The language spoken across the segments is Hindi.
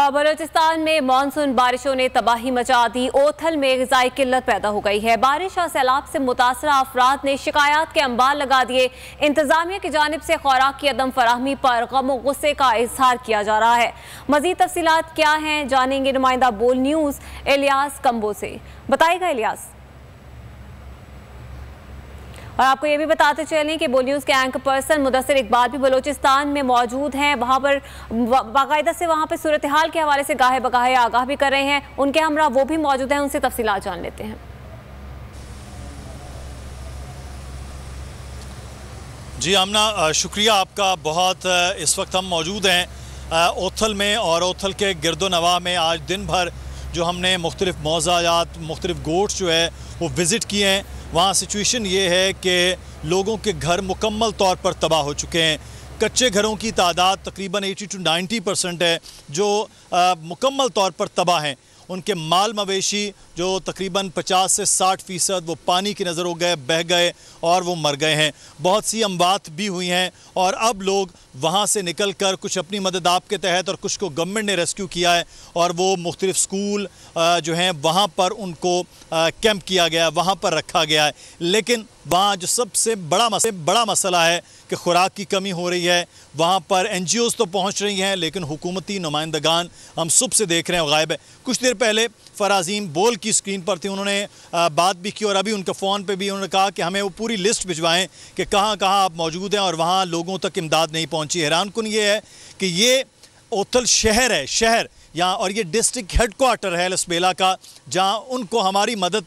और बलोचिस्तान में मानसून बारिशों ने तबाही मचा दी ओथल में गजाई किल्लत पैदा हो गई है बारिश और सैलाब से मुतासर अफराद ने शिकायत के अंबार लगा दिए इंतजामिया की जानब से खुराक की अदम फराहमी पर गम व गुस्से का इजहार किया जा रहा है मजीद तफसीत क्या हैं जानेंगे नुमाइंदा बोल न्यूज़ एलियास कम्बो से बताएगा एलियास और आपको ये भी बताते चलें कि बोन्यूज़ के एंकर पर्सन मुदसर इकबाल भी बलोचिस्तान में मौजूद हैं वहाँ पर बाकायदा से वहाँ पर सूरत हाल के हवाले से गाहे बगाहे आगाह भी कर रहे हैं उनके हमरा वो भी मौजूद हैं उनसे तफसीत जान लेते हैं जी आमना शुक्रिया आपका बहुत इस वक्त हम मौजूद हैं ओथल में और ओथल के गिरदो नवा में आज दिन भर जो हमने मुख्तलिफ़ मौजात मुख्तलिफ़ गोट्स जो है वो विज़िट किए हैं वहाँ सिचुएशन ये है कि लोगों के घर मुकम्मल तौर पर तबाह हो चुके हैं कच्चे घरों की तादाद तकरीबन 80 टू 90 परसेंट है जो आ, मुकम्मल तौर पर तबाह हैं उनके माल मवेशी जो तकरीबन 50 से 60 फ़ीसद वो पानी की नज़र हो गए बह गए और वो मर गए हैं बहुत सी अमवात भी हुई हैं और अब लोग वहाँ से निकल कर कुछ अपनी मदद आप के तहत और कुछ को गवर्नमेंट ने रेस्क्यू किया है और वो मुख्तलिफ स्कूल जो हैं वहाँ पर उनको कैंप किया गया वहाँ पर रखा गया है लेकिन वहाँ जो सबसे बड़ा मस, बड़ा मसला है कि खुराक की कमी हो रही है वहाँ पर एन जी ओज़ तो पहुँच रही हैं लेकिन हुकूमती नुमाइंदगान हम सुबह से देख रहे हैं गायब है कुछ देर पहले फराजीम बोल की स्क्रीन पर थी उन्होंने बात भी की और अभी उनके फ़ोन पे भी उन्होंने कहा कि हमें वो पूरी लिस्ट भिजवाएं कि कहाँ कहाँ आप मौजूद हैं और वहाँ लोगों तक इमदाद नहीं पहुँची हैरान कन ये है कि ये ओथल शहर है शहर यहाँ और ये डिस्ट्रिक्ट हेडकोार्टर है लसबेला का जहाँ उनको हमारी मदद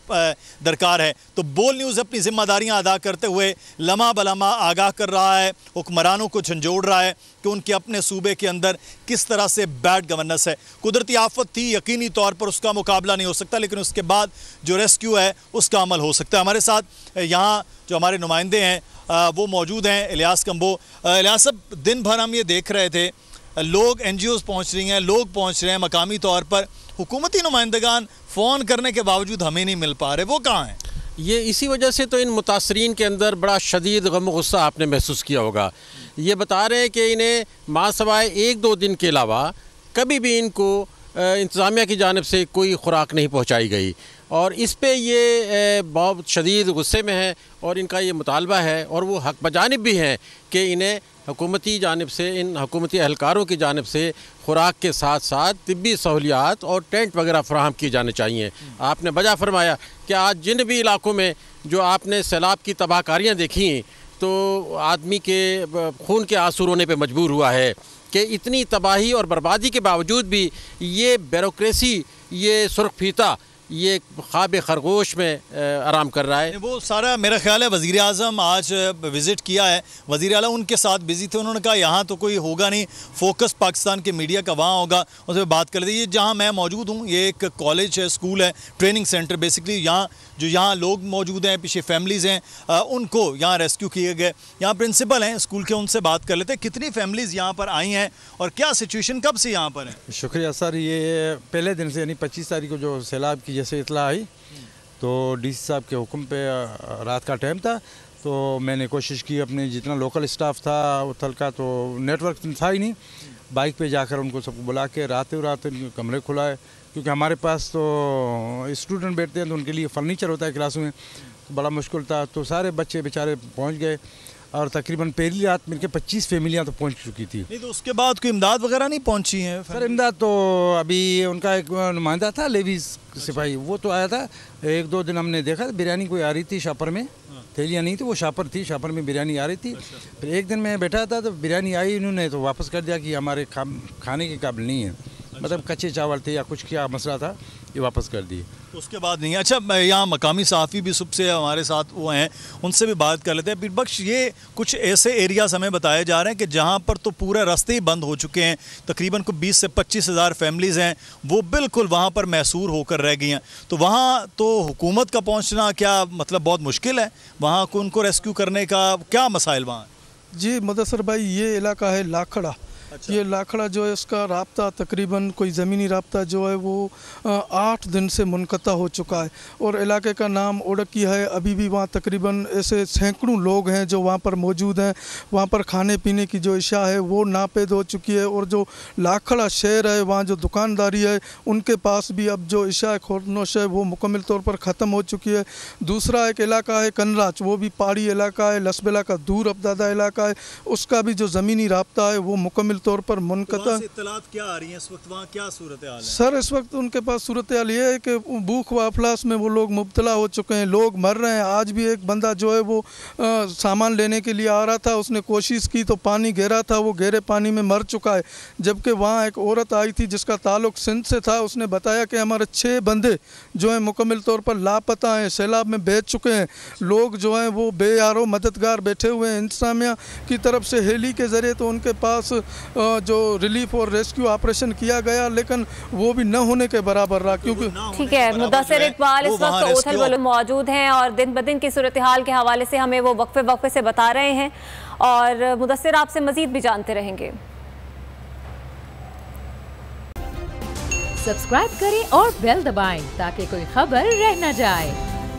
दरकार है तो बोल न्यूज़ अपनी ज़िम्मेदारियाँ अदा करते हुए लमा बलमा आगाह कर रहा है हुक्मरानों को झंझोड़ रहा है कि उनके अपने सूबे के अंदर किस तरह से बैड गवर्नेंस है कुदरती आफत थी यकीनी तौर पर उसका मुकाबला नहीं हो सकता लेकिन उसके बाद जो रेस्क्यू है उसका अमल हो सकता है हमारे साथ यहाँ जो हमारे नुमाइंदे हैं वो मौजूद हैं इलियास कम्बो इलियास साहब दिन भर हम ये देख रहे थे लोग एन जी पहुँच रही हैं लोग पहुँच रहे हैं मकामी तौर पर हुकूमती नुमाइंदगान फ़ोन करने के बावजूद हमें नहीं मिल पा रहे वो कहाँ हैं ये इसी वजह से तो इन मुतासरीन के अंदर बड़ा शदीद गम गुस्सा आपने महसूस किया होगा ये बता रहे हैं कि इन्हें माँ सवाए एक दो दिन के अलावा कभी भी इनको इंतज़ामिया की जानब से कोई खुराक नहीं पहुँचाई गई और इस पर ये बहुत शदीद गुस्से में है और इनका ये मुतालबा है और वो हक बजानब भी हैं कि इन्हें हकूमती जानब से इन हकूमती अहलकारों की जानब से खुराक के साथ साथ तबी सहूलियात और टेंट वगैरह फ्राहम किए जाने चाहिए आपने बजा फरमाया कि आज जिन भी इलाकों में जो आपने सैलाब की तबाहकारियाँ देखी तो आदमी के खून के आंसू रोने पर मजबूर हुआ है कि इतनी तबाही और बर्बादी के बावजूद भी ये ब्यूरोसी ये सुरख फीता ये ख्वाब खरगोश में आराम कर रहा है वो सारा मेरा ख्याल है वज़ी अजम आज विज़िट किया है वज़ी अला उनके साथ बिज़ी थे उन्होंने कहा यहाँ तो कोई होगा नहीं फोकस पाकिस्तान के मीडिया का वहाँ होगा उस पर बात कर लेते ये जहाँ मैं मौजूद हूँ ये एक कॉलेज है स्कूल है ट्रेनिंग सेंटर बेसिकली यहाँ जो यहाँ लोग मौजूद हैं पीछे फैमिलीज़ हैं उनको यहाँ रेस्क्यू किए गए यहाँ प्रिंसिपल हैं स्कूल के उनसे बात कर लेते हैं कितनी फैमिलीज़ यहाँ पर आई हैं और क्या सिचुएशन कब से यहाँ पर है शुक्रिया सर ये पहले दिन से यानी पच्चीस तारीख को जो सैलाब की जैसे इतला आई तो डीसी साहब के हुक्म पे रात का टाइम था तो मैंने कोशिश की अपने जितना लोकल स्टाफ था उथल का तो नेटवर्क था ही नहीं बाइक पे जाकर उनको सबको बुला के रातें रात कमरे खुलाए क्योंकि हमारे पास तो स्टूडेंट बैठते हैं तो उनके लिए फर्नीचर होता है क्लास में तो बड़ा मुश्किल था तो सारे बच्चे बेचारे पहुँच गए और तकरीबन पहली रात मिल के पच्चीस फैमिलियाँ तो पहुँच चुकी थी नहीं तो उसके बाद कोई इमदाद वगैरह नहीं पहुँची है सर इमदाद तो अभी उनका एक नुमाइंदा था लेवीज सिपाही वो तो आया था एक दो दिन हमने देखा बिरयानी कोई आ रही थी शापर में थैलियाँ नहीं थी वो शापर थी शापर में बिरयानी आ रही थी फिर एक दिन मैं बैठा था तो बिरयानी आई इन्होंने तो वापस कर दिया कि हमारे खा, खाने के काबिल नहीं है मतलब कच्चे चावल थे या कुछ क्या मसला था ये वापस कर दिए उसके बाद नहीं अच्छा मैं यहाँ मकामी सहाफ़ी भी सबसे हमारे साथ वो हैं उनसे भी बात कर लेते हैं पीर बख्श ये कुछ ऐसे एरियाज हमें बताए जा रहे हैं कि जहाँ पर तो पूरे रास्ते ही बंद हो चुके हैं तकरीबन को बीस से पच्चीस हज़ार फैमिलीज़ हैं वो बिल्कुल वहाँ पर मैसूर होकर रह गई हैं तो वहाँ तो हुकूमत का पहुँचना क्या मतलब बहुत मुश्किल है वहाँ को उनको रेस्क्यू करने का क्या मसाइल वहाँ जी मदसर भाई ये इलाका है लाखड़ा अच्छा। ये लाखड़ा जो है उसका रबता तकरीबन कोई ज़मीनी रबता जो है वो आठ दिन से मुनक़ा हो चुका है और इलाके का नाम ओडकी है अभी भी वहाँ तकरीबन ऐसे सैकड़ों लोग हैं जो वहाँ पर मौजूद हैं वहाँ पर खाने पीने की जो इशा है वो नापेद हो चुकी है और जो लाखड़ा शहर है वहाँ जो दुकानदारी है उनके पास भी अब जो इशा खोरनोश है वो मुकम्मल तौर पर ख़त्म हो चुकी है दूसरा एक इलाका है कनराच वो भी पहाड़ी इलाका है लसबेला का दूर अपदादा इलाका है उसका भी जो ज़मीनी रबता है वो मुकम्मल मुकम्मल तौर पर तो मुनकता इतलात क्या आ रही हैं इस वक्त वहाँ क्या सूरत हाल है सर इस वक्त उनके पास सूरत हाल ये है कि भूख व अफलास में वो लोग मुबतला हो चुके हैं लोग मर रहे हैं आज भी एक बंदा जो है वो आ, सामान लेने के लिए आ रहा था उसने कोशिश की तो पानी गहरा था वो गहरे पानी में मर चुका है जबकि वहाँ एक औरत आई थी जिसका ताल्लुक सिंध से था उसने बताया कि हमारे छः बंदे जो हैं मुकम्मल तौर पर लापता हैं सैलाब में बेच चुके हैं लोग जो हैं वो बेयारो मददगार बैठे हुए हैं इंतजामिया की तरफ से हेली के ज़रिए तो उनके पास जो रिलीफ और रेस्क्यू ऑपरेशन किया गया लेकिन वो भी न होने के बराबर रहा क्योंकि ठीक है मुदसर इकबाल इस वक्त ओथल बल मौजूद हैं और दिन ब दिन की सूरत हाल के हवाले से हमें वो वक्फे वक्फे से बता रहे हैं और मुदसर आपसे मजीद भी जानते रहेंगे सब्सक्राइब करें और बेल दबाएं ताकि कोई खबर रह न जाए